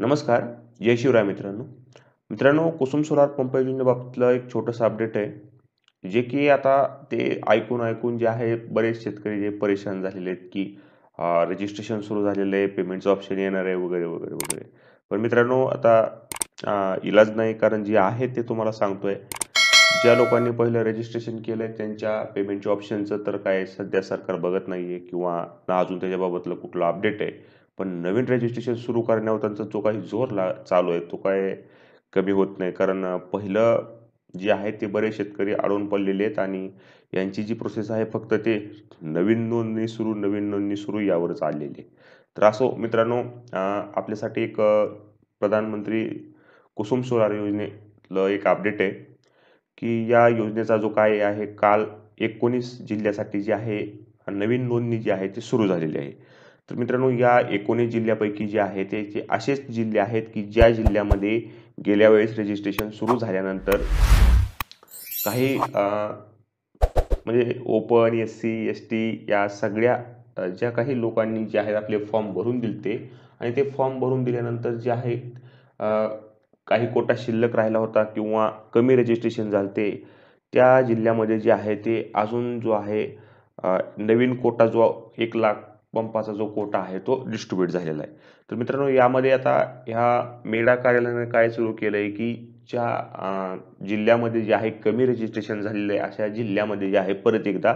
नमस्कार जय शिवराय मित्रांनो मित्रांनो कुसुम सोलार पंप योजनेबाबतलं एक छोटंसं अपडेट आहे जे की आता ते ऐकून ऐकून जे आहे बरेच शेतकरी जे परेशान झालेले आहेत की रजिस्ट्रेशन सुरू झालेलं आहे पेमेंटचं ऑप्शन येणार आहे वगैरे वगैरे वगैरे पण मित्रांनो आता इलाज नाही कारण जे आहे ते तुम्हाला सांगतोय ज्या लोकांनी पहिलं रजिस्ट्रेशन केलं आहे त्यांच्या पेमेंटच्या ऑप्शनचं तर काय सध्या सरकार बघत नाही आहे किंवा ना अजून त्याच्याबाबतलं कुठलं अपडेट आहे पण नवीन रजिस्ट्रेशन सुरू करण्यावर त्यांचा जो काही जोर ला चालू आहे तो काय कमी होत नाही कारण पहिलं जे आहे ते बरेच शेतकरी आढळून पडलेले आहेत आणि यांची जी प्रोसेस आहे फक्त ते नवीन नोंदणी सुरू नवीन नोंदणी सुरू यावरच चाललेली आहे तर असो मित्रांनो आपल्यासाठी एक प्रधानमंत्री कुसुम सोलार योजनेतलं एक अपडेट आहे की या योजनेचा जो काय आहे काल एकोणीस जिल्ह्यासाठी जी आहे नवीन नोंदणी जी आहे ती सुरू झालेली आहे तर मित्रांनो या एकोणीस जिल्ह्यापैकी जे आहे ते जे असेच जिल्हे आहेत की ज्या जिल्ह्यामध्ये गेल्या वेळेस रजिस्ट्रेशन सुरू झाल्यानंतर काही म्हणजे open S C S T या सगळ्या ज्या काही लोकांनी जे आहेत आपले फॉर्म भरून दिले आणि ते फॉर्म भरून दिल्यानंतर जे आहे काही कोटा शिल्लक राहिला होता किंवा कमी रजिस्ट्रेशन झालते त्या जिल्ह्यामध्ये जे आहे ते अजून जो आहे नवीन कोटा जो एक लाख पंपाचा जो कोटा आहे तो डिस्ट्रीब्यूट झालेला आहे तर मित्रांनो यामध्ये आता ह्या मेडा कार्यालयाने काय सुरू केलं आहे की ज्या जिल्ह्यामध्ये जे आहे कमी रजिस्ट्रेशन झालेलं आहे अशा जिल्ह्यामध्ये जे आहे परत एकदा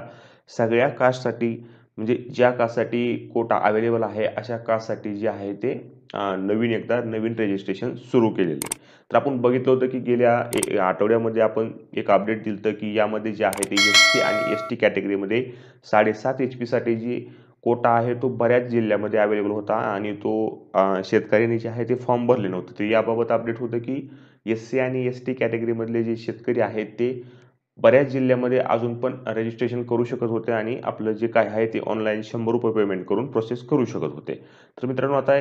सगळ्या कास्टसाठी म्हणजे ज्या कास्टसाठी कोटा अवेलेबल आहे अशा कास्टसाठी जे आहे ते नवीन एकदा नवीन रजिस्ट्रेशन सुरू केलेलं आहे तर आपण बघितलं होतं की गेल्या आठवड्यामध्ये आपण एक अपडेट दिलं होतं की यामध्ये जे आहे ते एस टी आणि एस टी कॅटेगरीमध्ये साडेसात एच पीसाठी जी कोटा आहे तो बऱ्याच जिल्ह्यामध्ये अवेलेबल होता आणि तो शेतकऱ्यांनी जे आहे ते फॉर्म भरले नव्हते ते याबाबत अपडेट होतं की एस सी आणि एस टी कॅटेगरीमधले जे शेतकरी आहेत ते बऱ्याच जिल्ह्यामध्ये अजून पण रजिस्ट्रेशन करू शकत होते आणि आपलं जे काय आहे ते ऑनलाईन शंभर रुपये पेमेंट करून प्रोसेस करू शकत होते तर मित्रांनो आता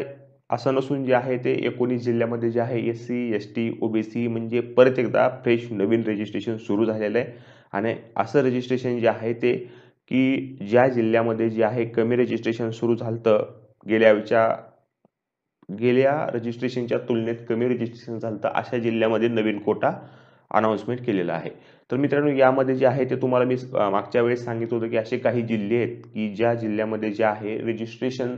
असं नसून जे आहे ते एकोणीस जिल्ह्यामध्ये जे आहे S C S T O B C म्हणजे परत एकदा फ्रेश नवीन रजिस्ट्रेशन सुरू झालेलं आहे आणि असं रजिस्ट्रेशन जे आहे ते की ज्या जिल्ह्यामध्ये जे आहे कमी रजिस्ट्रेशन सुरू झालं गेल्याच्या गेल्या रजिस्ट्रेशनच्या तुलनेत कमी रजिस्ट्रेशन झालं अशा जिल्ह्यामध्ये नवीन कोटा अनाऊन्समेंट केलेला आहे तर मित्रांनो यामध्ये जे आहे ते तुम्हाला मी मागच्या वेळेस सांगितलं होतं की असे काही जिल्हे आहेत की ज्या जिल्ह्यामध्ये जे आहे रजिस्ट्रेशन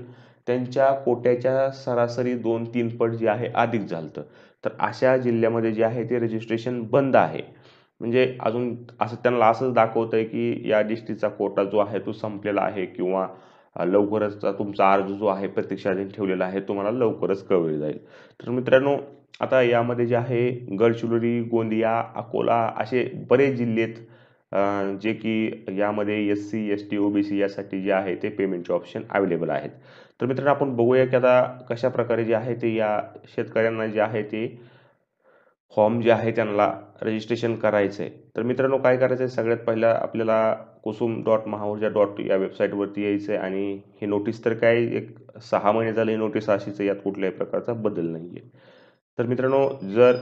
त्यांच्या कोट्याच्या सरासरी दोन तीन पट जे आहे अधिक झालं तर अशा जिल्ह्यामध्ये जे आहे ते रजिस्ट्रेशन बंद आहे म्हणजे अजून असं त्यांना असंच दाखवतं आहे की या डिस्ट्रिक्टचा कोटा जो आहे तो संपलेला आहे किंवा लवकरच तुमचा अर्ज जो आहे प्रतीक्षाधीन ठेवलेला आहे तुम्हाला लवकरच कळवले जाईल तर मित्रांनो आता यामध्ये जे आहे गडचिरोली गोंदिया अकोला असे बरेच जिल्हेत जे की यामध्ये S C S T O B C यासाठी जे आहे ते पेमेंटचे ऑप्शन अवेलेबल आहेत तर मित्रांनो आपण बघूया की आता कशाप्रकारे जे आहे ते या शेतकऱ्यांना जे आहे ते फॉर्म जे आहे त्यांना रजिस्ट्रेशन करायचं आहे तर मित्रांनो काय करायचं आहे सगळ्यात पहिला आपल्याला कुसुम डॉट महाऊर्जा डॉट या वेबसाईटवरती यायचं आहे आणि हे नोटीस तर काय एक सहा महिने झाले नोटीस अशीच आहे यात कुठल्याही प्रकारचा बदल नाही आहे तर मित्रांनो जर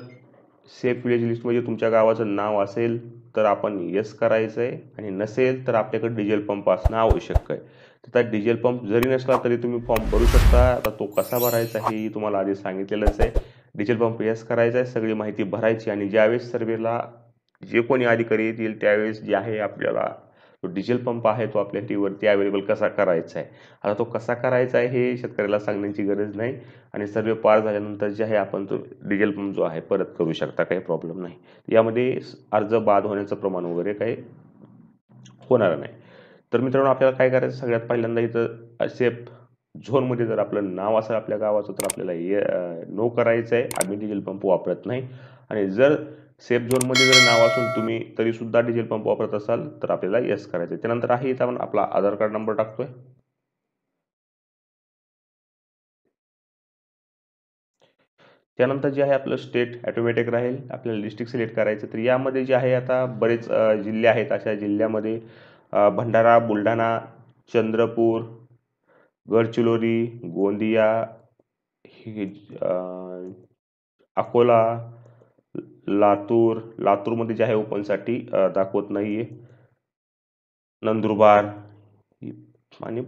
सेफ विलेज लिस्ट म्हणजे तुमच्या गावाचं नाव असेल तर आपण यस करायचं आहे आणि नसेल तर आपल्याकडे डिझेल पंप असणं आवश्यक आहे तर त्या डिझेल पंप जरी नसला तरी तुम्ही फॉर्म भरू शकता आता तो कसा भरायचा हे तुम्हाला आधी सांगितलेलंच आहे डिझेल पंप यस करायचा आहे सगळी माहिती भरायची आणि ज्यावेळेस सर्वेला जे कोणी अधिकारी येतील त्यावेळेस जे आहे आपल्याला तो डिझेल पंप आहे तो आपल्या टीवरती अवेलेबल कसा करायचा आहे आता तो कसा करायचा आहे हे शेतकऱ्याला सांगण्याची गरज नाही आणि सर्वे पार झाल्यानंतर जे आहे आपण तो डिझेल पंप जो आहे परत करू शकता काही प्रॉब्लेम नाही यामध्ये अर्ज बाद होण्याचं प्रमाण वगैरे काही होणार नाही तर मित्रांनो आपल्याला काय करायचं सगळ्यात पहिल्यांदा इथं असे झोनमध्ये जर आपलं नाव असेल आपल्या गावाचं तर आपल्याला ये नो करायचं आहे आम्ही डिझेल पंप वापरत नाही आणि जर सेफ झोनमध्ये जर नाव असून तुम्ही तरी सुद्धा डिझेल पंप वापरत असाल तर आपल्याला येस करायचं आहे त्यानंतर आहे इथं आपण आपला आधार कार्ड नंबर टाकतोय त्यानंतर जे आहे आपलं स्टेट ॲटोमॅटिक राहील आपल्याला डिस्ट्रिक्ट सिलेक्ट करायचं तर यामध्ये जे आहे आता बरेच जिल्हे आहेत अशा जिल्ह्यामध्ये भंडारा बुलढाणा चंद्रपूर गडचिरोली गोंदिया अकोला लातूर लातूरमध्ये जे आहे ओपनसाठी दाखवत नाही आहे नंदुरबार आणि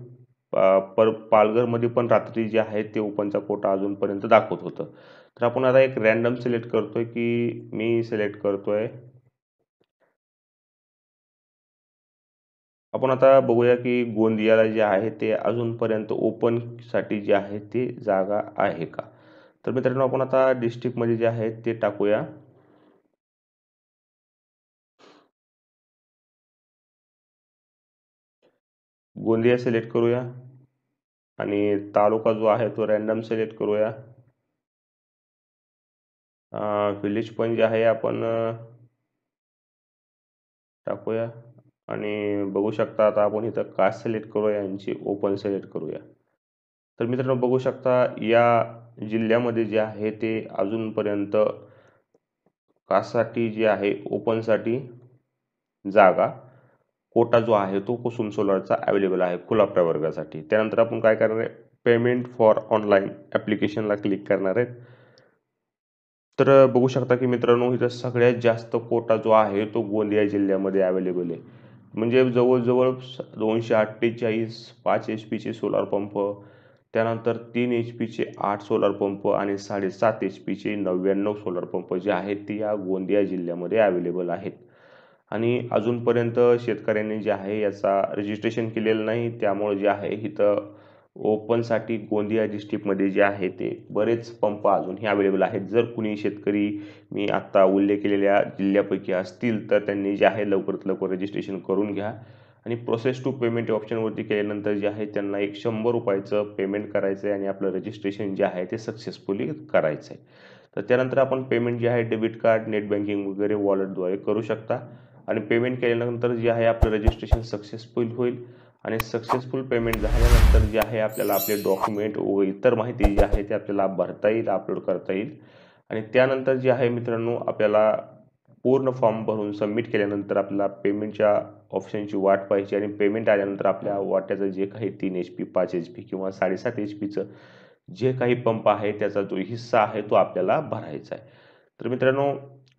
पर पालघरमध्ये पण रात्री जे आहे ते ओपनचा कोटा अजूनपर्यंत दाखवत होतं तर आपण आता एक रॅन्डम सिलेक्ट करतो आहे की मी सिलेक्ट करतो आहे आपण आता बघूया की गोंदियाला जे आहे ते अजूनपर्यंत ओपनसाठी जे आहे ते जागा आहे का तर मित्रांनो आपण आता डिस्ट्रिक्टमध्ये जे आहे ते टाकूया गोंदिया सिलेक्ट करूया आणि तालुका जो आहे तो रॅन्डम सिलेक्ट करूया विलेज पण जे आहे आपण टाकूया आणि बघू शकता आता आपण इथं कास्ट सिलेक्ट करूया यांची ओपन सिलेक्ट करूया तर मित्रांनो बघू शकता या जिल्ह्यामध्ये जे आहे ते अजूनपर्यंत कासाठी जे आहे ओपनसाठी जागा कोटा जो आहे तो कुसुम सोलरचा अवेलेबल आहे खुला प्रवर्गासाठी त्यानंतर आपण काय करणार आहे पेमेंट फॉर ऑनलाईन ॲप्लिकेशनला क्लिक करणार आहेत तर बघू शकता की मित्रांनो इथं सगळ्यात जास्त कोटा जो आहे तो गोंदिया जिल्ह्यामध्ये अवेलेबल आहे म्हणजे जवळजवळ दोनशे अठ्ठेचाळीस पाच एच पीचे सोलार पंप त्यानंतर तीन एच पीचे आठ सोलार पंप आणि साडेसात एच पीचे नव्याण्णव सोलार पंप जे आहेत ते या गोंदिया जिल्ह्यामध्ये अवेलेबल आहेत आणि अजूनपर्यंत शेतकऱ्यांनी जे आहे याचा रजिस्ट्रेशन केलेलं नाही त्यामुळे जे आहे इथं ओपनसाठी गोंदिया डिस्ट्रिक्टमध्ये जे आहे ते बरेच पंप अजूनही अवेलेबल आहेत जर कुणी शेतकरी मी आत्ता उल्लेख केलेल्या जिल्ह्यापैकी असतील तर त्यांनी जे आहे लवकरात लवकर रजिस्ट्रेशन करून घ्या आणि प्रोसेस टू पेमेंट ऑप्शनवरती केल्यानंतर जे आहे त्यांना एक शंभर रुपयाचं पेमेंट करायचं आहे आणि आपलं रजिस्ट्रेशन जे आहे ते सक्सेसफुली करायचं आहे तर त्यानंतर आपण पेमेंट जे आहे डेबिट कार्ड नेट बँकिंग वगैरे वॉलेटद्वारे करू शकता आणि पेमेंट केल्यानंतर जे आहे आपलं रजिस्ट्रेशन सक्सेसफुल होईल आणि सक्सेसफुल पेमेंट झाल्यानंतर जे आहे आपल्याला आपले डॉक्युमेंट व इतर माहिती जी आहे ते आपल्याला भरता येईल अपलोड करता येईल आणि त्यानंतर जे आहे मित्रांनो आपल्याला पूर्ण फॉर्म भरून सबमिट केल्यानंतर आपल्याला पेमेंटच्या ऑप्शनची वाट पाहिजे आणि पेमेंट आल्यानंतर आपल्या वाट्याचं जे काही तीन एच पी पाच एच पी किंवा साडेसात एच पीचं जे काही पंप आहे त्याचा जो हिस्सा आहे तो आपल्याला भरायचा आहे तर मित्रांनो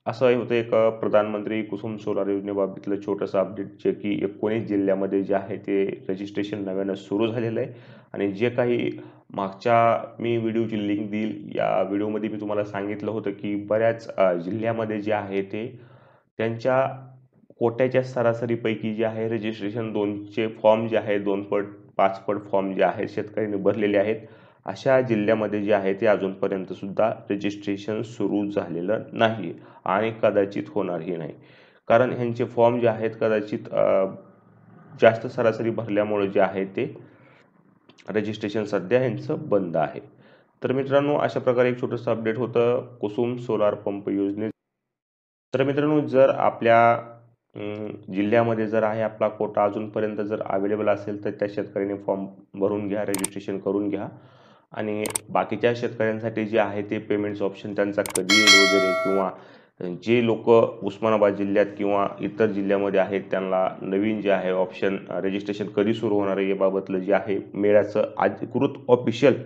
असं होतं एक प्रधानमंत्री कुसुम सोलार योजनेबाबतीतलं छोटंसं अपडेट जे की एकोणीस जिल्ह्यामध्ये जे आहे ते रजिस्ट्रेशन नव्यानं सुरू झालेलं आहे आणि जे काही मागच्या मी व्हिडिओची लिंक देईल या व्हिडिओमध्ये मी तुम्हाला सांगितलं होतं की बऱ्याच जिल्ह्यामध्ये जे आहे ते त्यांच्या कोट्याच्या सरासरीपैकी जे आहे रजिस्ट्रेशन दोनचे फॉर्म जे आहे दोन पट पाच पट फॉर्म जे आहे शेतकऱ्यांनी भरलेले आहेत अशा जिल्ह्यामध्ये जे आहे ते सुद्धा रजिस्ट्रेशन सुरू झालेलं नाही आणि कदाचित होणारही नाही कारण ह्यांचे फॉर्म जे आहेत कदाचित जास्त सरासरी भरल्यामुळे जे आहे ते रजिस्ट्रेशन सध्या ह्यांचं बंद आहे तर मित्रांनो अशा प्रकारे एक छोटंसं अपडेट होतं कुसुम सोलार पंप योजने तर मित्रांनो जर आपल्या जिल्ह्यामध्ये जर आहे आपला कोटा अजूनपर्यंत जर अवेलेबल असेल तर त्या शेतकऱ्याने फॉर्म भरून घ्या रजिस्ट्रेशन करून घ्या आणि बाकीच्या शेतकऱ्यांसाठी जे आहे ते पेमेंट्स ऑप्शन त्यांचा कधी येईल वगैरे किंवा जे लोक उस्मानाबाद जिल्ह्यात किंवा इतर जिल्ह्यामध्ये आहेत त्यांना नवीन जे आहे ऑप्शन रजिस्ट्रेशन कधी सुरू होणार आहे याबाबतलं जे आहे मेळ्याचं अधिकृत ऑफिशियल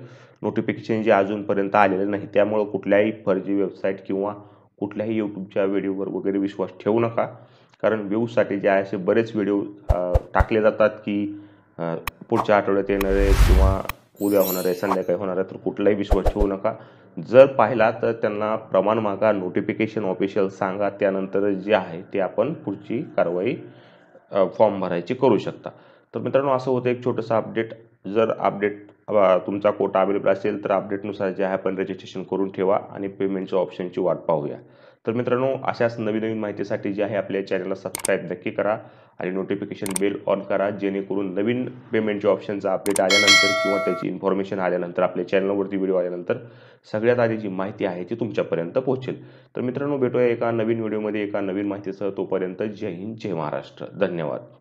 नोटिफिकेशन जे अजूनपर्यंत आलेलं नाही त्यामुळं कुठल्याही फर्जी वेबसाईट किंवा कुठल्याही यूट्यूबच्या व्हिडिओवर वगैरे विश्वास ठेवू नका कारण व्यूजसाठी जे आहे असे बरेच व्हिडिओ टाकले जातात की पुढच्या आठवड्यात येणारे किंवा उद्या होणार आहे संध्याकाळी होणार आहे तर कुठलाही विश्वास ठेवू नका जर पाहिला तर त्यांना प्रमाण मागा नोटिफिकेशन ऑफिशियल सांगा त्यानंतर जे आहे ते आपण पुढची कारवाई फॉर्म भरायची करू शकता तर मित्रांनो असं होतं एक छोटंसं अपडेट जर अपडेट तुमचा कोटा अवेलेबल असेल तर अपडेटनुसार जे आहे आपण रजिस्ट्रेशन करून ठेवा आणि पेमेंटच्या ऑप्शनची वाट पाहूया तर मित्रांनो अशाच नवीन नवीन माहितीसाठी जे आहे आपल्या चॅनलला सबस्क्राईब नक्की करा आणि नोटिफिकेशन बेल ऑन करा जेणेकरून नवीन पेमेंटचे ऑप्शनचा अपडेट आल्यानंतर किंवा त्याची इन्फॉर्मेशन आल्यानंतर आपल्या चॅनलवरती व्हिडिओ आल्यानंतर सगळ्यात आधी जी माहिती आहे ती तुमच्यापर्यंत पोहोचेल तर मित्रांनो भेटूया एका नवीन व्हिडिओमध्ये एका नवीन माहितीसह तोपर्यंत जय हिंद जय महाराष्ट्र धन्यवाद